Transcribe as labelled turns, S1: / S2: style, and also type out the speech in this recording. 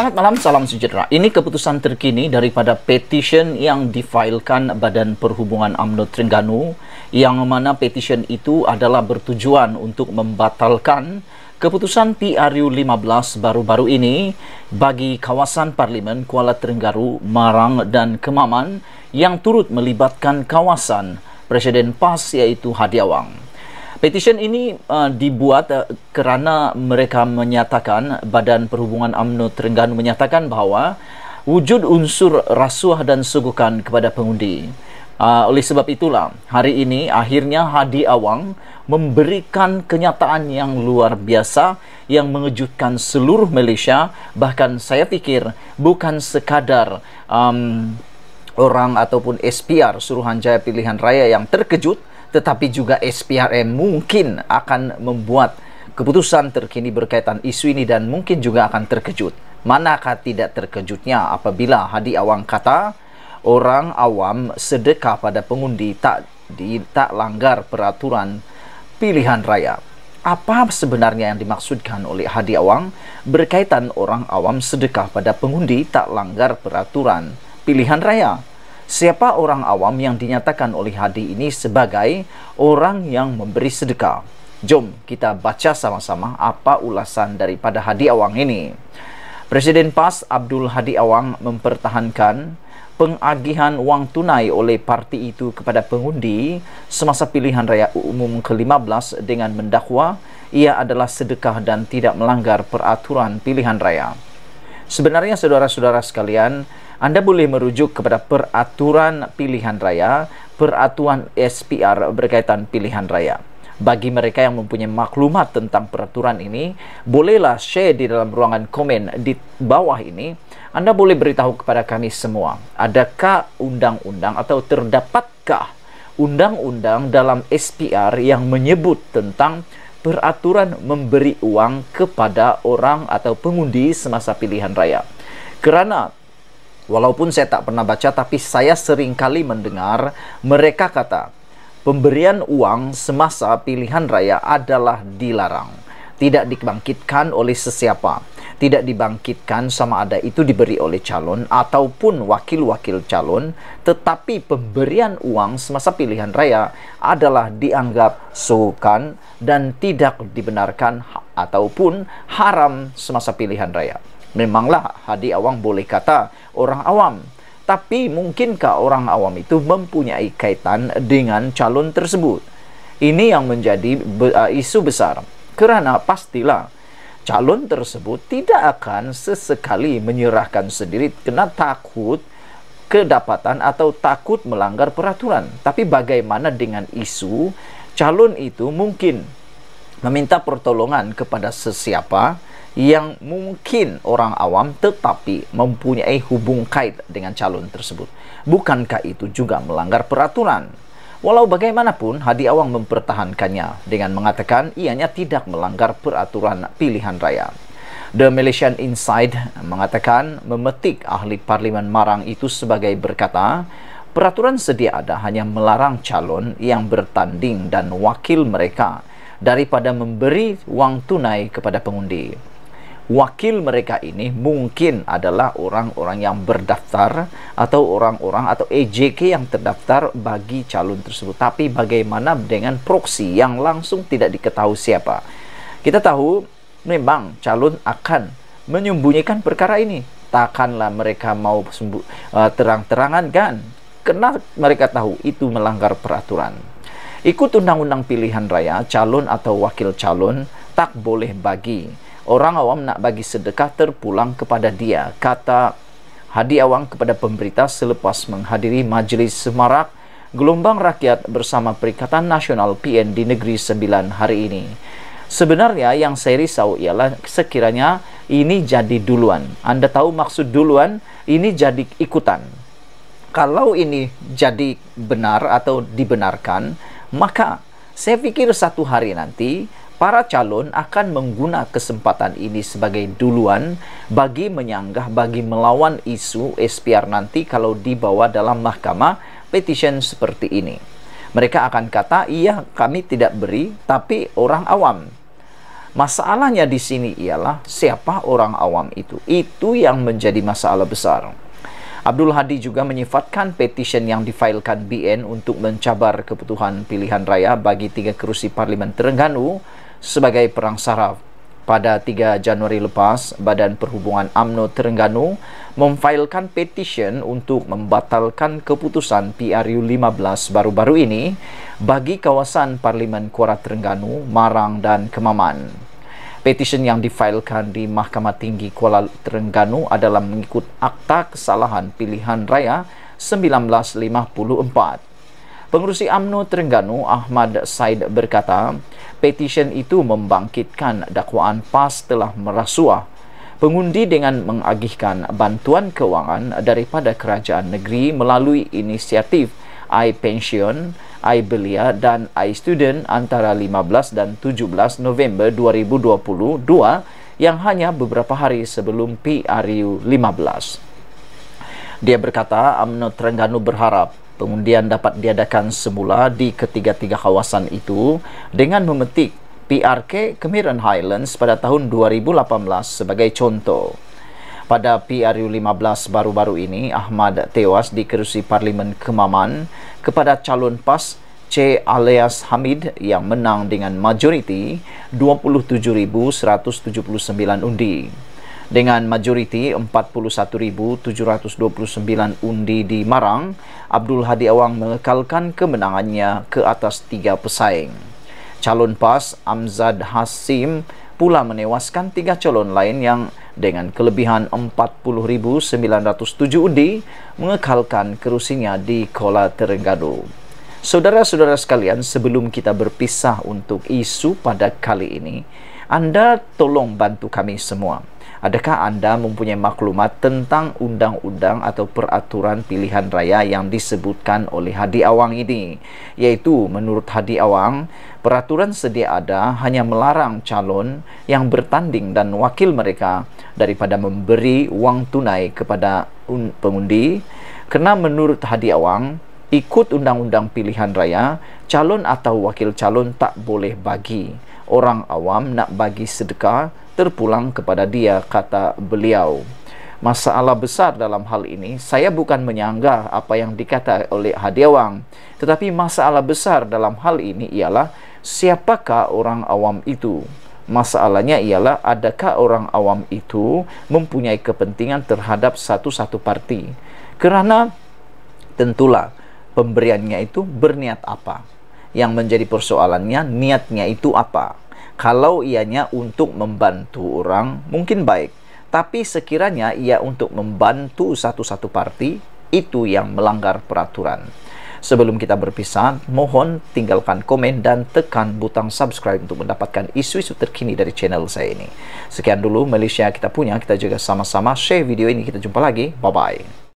S1: Selamat malam, salam sejahtera. Ini keputusan terkini daripada petisyen yang difailkan Badan Perhubungan UMNO Terengganu yang mana petisyen itu adalah bertujuan untuk membatalkan keputusan PRU 15 baru-baru ini bagi kawasan Parlimen Kuala Terengganu, Marang dan Kemaman yang turut melibatkan kawasan Presiden PAS iaitu Hadi Awang. Petisyen ini uh, dibuat uh, kerana mereka menyatakan Badan Perhubungan UMNO Terengganu menyatakan bahawa wujud unsur rasuah dan sugukan kepada pengundi. Uh, oleh sebab itulah hari ini akhirnya Hadi Awang memberikan kenyataan yang luar biasa yang mengejutkan seluruh Malaysia bahkan saya fikir bukan sekadar um, orang ataupun SPR Suruhanjaya Pilihan Raya yang terkejut tetapi juga SPRM mungkin akan membuat keputusan terkini berkaitan isu ini dan mungkin juga akan terkejut. Manakah tidak terkejutnya apabila Hadi Awang kata orang awam sedekah pada pengundi tak di, tak langgar peraturan pilihan raya. Apa sebenarnya yang dimaksudkan oleh Hadi Awang berkaitan orang awam sedekah pada pengundi tak langgar peraturan pilihan raya? siapa orang awam yang dinyatakan oleh hadis ini sebagai orang yang memberi sedekah. Jom kita baca sama-sama apa ulasan daripada Hadi awang ini. Presiden PAS Abdul Hadi Awang mempertahankan pengagihan wang tunai oleh parti itu kepada pengundi semasa pilihan raya umum ke-15 dengan mendakwa ia adalah sedekah dan tidak melanggar peraturan pilihan raya. Sebenarnya saudara-saudara sekalian, anda boleh merujuk kepada peraturan pilihan raya, peraturan SPR berkaitan pilihan raya. Bagi mereka yang mempunyai maklumat tentang peraturan ini, bolehlah share di dalam ruangan komen di bawah ini. Anda boleh beritahu kepada kami semua, adakah undang-undang atau terdapatkah undang-undang dalam SPR yang menyebut tentang peraturan memberi uang kepada orang atau pengundi semasa pilihan raya. Kerana Walaupun saya tak pernah baca, tapi saya sering kali mendengar mereka kata, pemberian uang semasa pilihan raya adalah dilarang. Tidak dibangkitkan oleh sesiapa. Tidak dibangkitkan sama ada itu diberi oleh calon ataupun wakil-wakil calon. Tetapi pemberian uang semasa pilihan raya adalah dianggap sukan dan tidak dibenarkan ataupun haram semasa pilihan raya. memanglah hadi awam boleh kata orang awam tapi mungkinkah orang awam itu mempunyai kaitan dengan calon tersebut ini yang menjadi uh, isu besar kerana pastilah calon tersebut tidak akan sesekali menyerahkan sendiri kena takut kedapatan atau takut melanggar peraturan tapi bagaimana dengan isu calon itu mungkin meminta pertolongan kepada sesiapa yang mungkin orang awam tetapi mempunyai hubung kait dengan calon tersebut. Bukankah itu juga melanggar peraturan? Walau bagaimanapun, Hadi Awang mempertahankannya dengan mengatakan ianya tidak melanggar peraturan pilihan raya. The Malaysian Inside mengatakan memetik ahli Parlimen Marang itu sebagai berkata, peraturan sedia ada hanya melarang calon yang bertanding dan wakil mereka daripada memberi wang tunai kepada pengundi. wakil mereka ini mungkin adalah orang-orang yang berdaftar atau orang-orang atau EJK yang terdaftar bagi calon tersebut. Tapi bagaimana dengan proksi yang langsung tidak diketahui siapa? Kita tahu memang calon akan menyembunyikan perkara ini. Takkanlah mereka mau eh, terang-terangan kan? Karena mereka tahu itu melanggar peraturan. Ikut undang-undang pilihan raya, calon atau wakil calon tak boleh bagi orang awam nak bagi sedekah terpulang kepada dia kata Hadi Awang kepada pemberita selepas menghadiri majlis Semarak gelombang rakyat bersama Perikatan Nasional PN di Negeri Sembilan hari ini. Sebenarnya yang saya risau ialah sekiranya ini jadi duluan. Anda tahu maksud duluan ini jadi ikutan. Kalau ini jadi benar atau dibenarkan, maka saya fikir satu hari nanti para calon akan menggunakan kesempatan ini sebagai duluan bagi menyanggah bagi melawan isu SPR nanti kalau dibawa dalam mahkamah petition seperti ini. Mereka akan kata, "Iya, kami tidak beri, tapi orang awam." Masalahnya di sini ialah siapa orang awam itu. Itu yang menjadi masalah besar. Abdul Hadi juga menyifatkan petisyen yang difailkan BN untuk mencabar kebutuhan pilihan raya bagi tiga kursi parlemen Terengganu sebagai perang saraf. Pada 3 Januari lepas, Badan Perhubungan AMNO Terengganu memfailkan petisyen untuk membatalkan keputusan PRU 15 baru-baru ini bagi kawasan Parlimen Kuala Terengganu, Marang dan Kemaman. Petisyen yang difailkan di Mahkamah Tinggi Kuala Terengganu adalah mengikut Akta Kesalahan Pilihan Raya 1954. Pengurusi AMNO Terengganu Ahmad Said berkata, petisyen itu membangkitkan dakwaan PAS telah merasuah pengundi dengan mengagihkan bantuan kewangan daripada kerajaan negeri melalui inisiatif I Pension, I Belia dan I Student antara 15 dan 17 November 2022 yang hanya beberapa hari sebelum PRU 15. Dia berkata, AMNO Terengganu berharap pengundian dapat diadakan semula di ketiga-tiga kawasan itu dengan memetik PRK Cameron Highlands pada tahun 2018 sebagai contoh. Pada PRU15 baru-baru ini, Ahmad tewas di kerusi Parlimen Kemaman kepada calon PAS C. Alias Hamid yang menang dengan majoriti 27,179 undi dengan majoriti 41,729 undi di Marang, Abdul Hadi Awang mengekalkan kemenangannya ke atas tiga pesaing. Calon PAS Amzad Hasim pula menewaskan tiga calon lain yang dengan kelebihan 40,907 undi mengekalkan kerusinya di Kola Terengganu. Saudara-saudara sekalian, sebelum kita berpisah untuk isu pada kali ini, anda tolong bantu kami semua. Adakah anda mempunyai maklumat tentang undang-undang atau peraturan pilihan raya yang disebutkan oleh Hadi Awang ini? Yaitu menurut Hadi Awang, peraturan sedia ada hanya melarang calon yang bertanding dan wakil mereka daripada memberi wang tunai kepada pengundi kerana menurut Hadi Awang, ikut undang-undang pilihan raya, calon atau wakil calon tak boleh bagi orang awam nak bagi sedekah terpulang kepada dia kata beliau masalah besar dalam hal ini saya bukan menyanggah apa yang dikata oleh Hadiawang tetapi masalah besar dalam hal ini ialah siapakah orang awam itu Masalahnya ialah adakah orang awam itu mempunyai kepentingan terhadap satu-satu parti? Kerana tentulah pemberiannya itu berniat apa? yang menjadi persoalannya niatnya itu apa. Kalau ianya untuk membantu orang mungkin baik, tapi sekiranya ia untuk membantu satu-satu parti itu yang melanggar peraturan. Sebelum kita berpisah, mohon tinggalkan komen dan tekan butang subscribe untuk mendapatkan isu-isu terkini dari channel saya ini. Sekian dulu Malaysia kita punya, kita juga sama-sama share video ini. Kita jumpa lagi. Bye-bye.